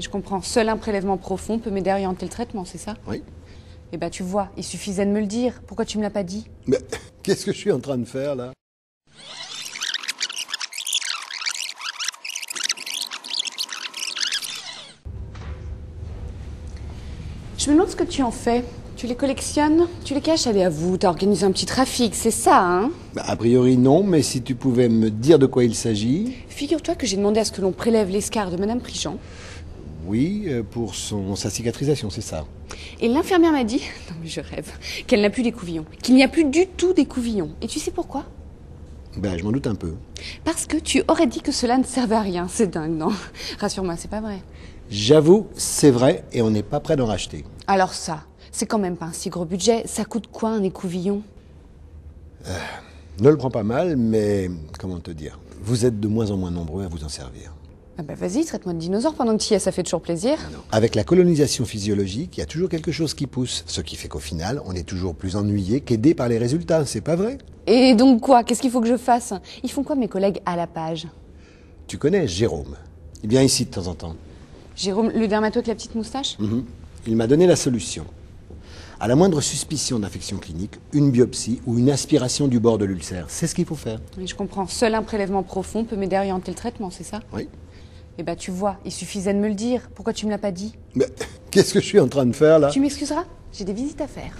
je comprends. Seul un prélèvement profond peut m'aider à orienter le traitement, c'est ça Oui. Eh ben tu vois, il suffisait de me le dire. Pourquoi tu ne me l'as pas dit Mais qu'est-ce que je suis en train de faire là Je me demande ce que tu en fais. Tu les collectionnes Tu les caches Allez, à vous, t'as organisé un petit trafic, c'est ça, hein bah, A priori, non, mais si tu pouvais me dire de quoi il s'agit. Figure-toi que j'ai demandé à ce que l'on prélève l'escar de Madame Prigent. Oui, euh, pour son, sa cicatrisation, c'est ça. Et l'infirmière m'a dit, non mais je rêve, qu'elle n'a plus d'écouvillon, qu'il n'y a plus du tout d'écouvillon. Et tu sais pourquoi Ben, je m'en doute un peu. Parce que tu aurais dit que cela ne servait à rien, c'est dingue, non Rassure-moi, c'est pas vrai. J'avoue, c'est vrai, et on n'est pas prêt d'en racheter. Alors ça, c'est quand même pas un si gros budget. Ça coûte quoi un écouvillon euh, Ne le prends pas mal, mais comment te dire Vous êtes de moins en moins nombreux à vous en servir. Ah bah vas-y, traite-moi de dinosaure pendant que y es, ça fait toujours plaisir. Ah avec la colonisation physiologique, il y a toujours quelque chose qui pousse, ce qui fait qu'au final, on est toujours plus ennuyé qu'aidé par les résultats, c'est pas vrai Et donc quoi Qu'est-ce qu'il faut que je fasse Ils font quoi mes collègues à la page Tu connais Jérôme Il vient eh ici de temps en temps. Jérôme, le dermatologue avec la petite moustache mhm. Il m'a donné la solution. À la moindre suspicion d'infection clinique, une biopsie ou une aspiration du bord de l'ulcère, c'est ce qu'il faut faire. Je comprends, seul un prélèvement profond peut m'aider à orienter le traitement, c'est ça Oui. Eh ben, tu vois, il suffisait de me le dire. Pourquoi tu me l'as pas dit Mais qu'est-ce que je suis en train de faire là Tu m'excuseras J'ai des visites à faire.